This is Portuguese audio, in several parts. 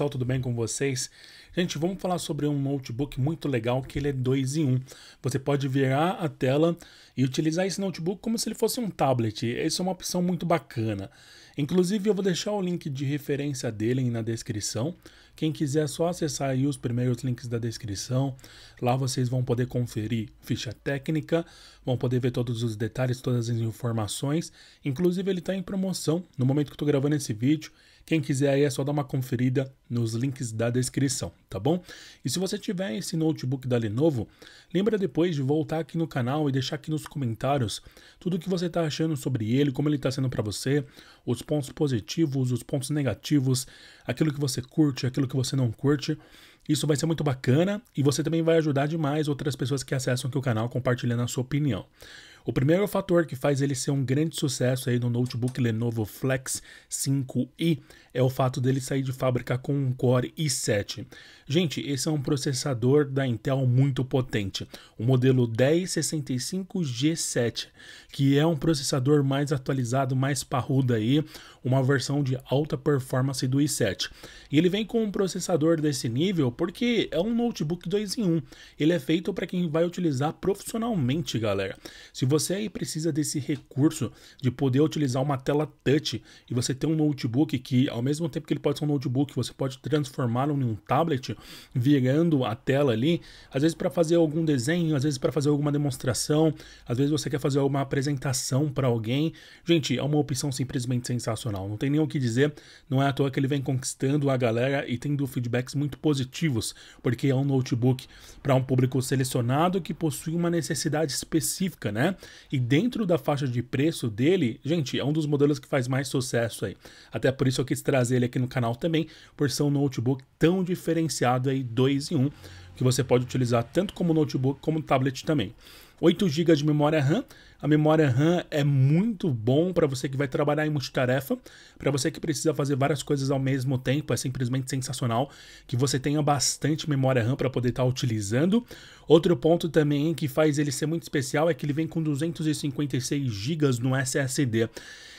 pessoal, tudo bem com vocês? Gente, vamos falar sobre um notebook muito legal que ele é 2 em 1. Um. Você pode virar a tela e utilizar esse notebook como se ele fosse um tablet. Isso é uma opção muito bacana. Inclusive, eu vou deixar o link de referência dele na descrição. Quem quiser é só acessar aí os primeiros links da descrição. Lá vocês vão poder conferir ficha técnica, vão poder ver todos os detalhes, todas as informações. Inclusive, ele está em promoção. No momento que estou gravando esse vídeo, quem quiser aí é só dar uma conferida nos links da descrição, tá bom? E se você tiver esse notebook da Lenovo, lembra depois de voltar aqui no canal e deixar aqui nos comentários tudo o que você está achando sobre ele, como ele está sendo para você, os pontos positivos, os pontos negativos, aquilo que você curte, aquilo que você não curte. Isso vai ser muito bacana e você também vai ajudar demais outras pessoas que acessam aqui o canal compartilhando a sua opinião. O primeiro fator que faz ele ser um grande sucesso aí no notebook Lenovo Flex 5i é o fato dele sair de fábrica com um Core i7. Gente, esse é um processador da Intel muito potente, o modelo 1065G7, que é um processador mais atualizado, mais parrudo aí, uma versão de alta performance do i7. E ele vem com um processador desse nível porque é um notebook 2 em 1. Ele é feito para quem vai utilizar profissionalmente, galera. Se você aí precisa desse recurso de poder utilizar uma tela touch e você tem um notebook que, ao mesmo tempo que ele pode ser um notebook, você pode transformá-lo em um tablet, virando a tela ali, às vezes para fazer algum desenho, às vezes para fazer alguma demonstração, às vezes você quer fazer alguma apresentação para alguém. Gente, é uma opção simplesmente sensacional, não tem nem o que dizer, não é à toa que ele vem conquistando a galera e tendo feedbacks muito positivos, porque é um notebook para um público selecionado que possui uma necessidade específica, né? E dentro da faixa de preço dele, gente, é um dos modelos que faz mais sucesso aí. Até por isso eu quis trazer ele aqui no canal também, por ser um notebook tão diferenciado aí, 2 em 1, um, que você pode utilizar tanto como notebook como tablet também. 8 GB de memória RAM. A memória RAM é muito bom para você que vai trabalhar em multitarefa, para você que precisa fazer várias coisas ao mesmo tempo, é simplesmente sensacional que você tenha bastante memória RAM para poder estar tá utilizando. Outro ponto também que faz ele ser muito especial é que ele vem com 256 GB no SSD.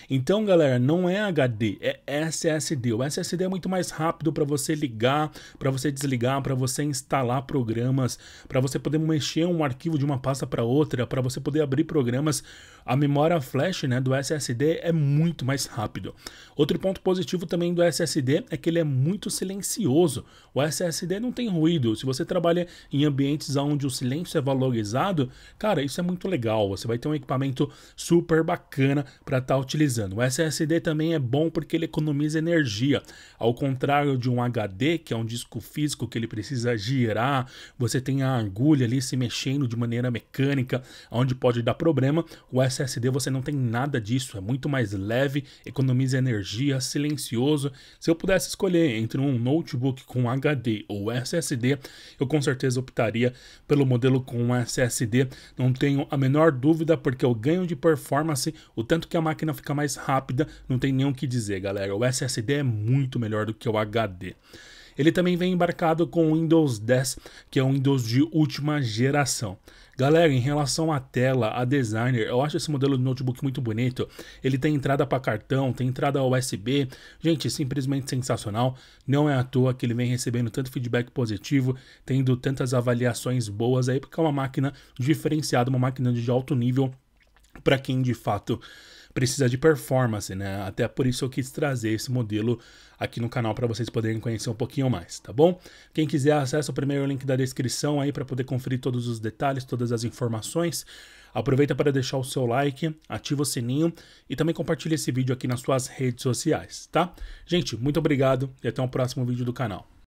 Então, galera, não é HD, é SSD. O SSD é muito mais rápido para você ligar, para você desligar, para você instalar programas, para você poder mexer um arquivo de uma pasta para outra, para você poder abrir programas a memória flash né, do SSD é muito mais rápido. Outro ponto positivo também do SSD é que ele é muito silencioso. O SSD não tem ruído. Se você trabalha em ambientes onde o silêncio é valorizado, cara, isso é muito legal. Você vai ter um equipamento super bacana para estar tá utilizando. O SSD também é bom porque ele economiza energia. Ao contrário de um HD, que é um disco físico que ele precisa girar, você tem a agulha ali se mexendo de maneira mecânica, onde pode dar problema. O SSD você não tem nada disso, é muito mais leve, economiza energia, silencioso. Se eu pudesse escolher entre um notebook com HD ou SSD, eu com certeza optaria pelo modelo com SSD. Não tenho a menor dúvida porque o ganho de performance, o tanto que a máquina fica mais rápida, não tem nem o que dizer, galera. O SSD é muito melhor do que o HD. Ele também vem embarcado com o Windows 10, que é um Windows de última geração. Galera, em relação à tela, a designer, eu acho esse modelo de notebook muito bonito. Ele tem entrada para cartão, tem entrada USB. Gente, simplesmente sensacional. Não é à toa que ele vem recebendo tanto feedback positivo, tendo tantas avaliações boas aí, porque é uma máquina diferenciada, uma máquina de alto nível para quem de fato precisa de performance, né? Até por isso eu quis trazer esse modelo aqui no canal para vocês poderem conhecer um pouquinho mais, tá bom? Quem quiser acessa o primeiro link da descrição aí para poder conferir todos os detalhes, todas as informações. Aproveita para deixar o seu like, ativa o sininho e também compartilha esse vídeo aqui nas suas redes sociais, tá? Gente, muito obrigado e até o próximo vídeo do canal.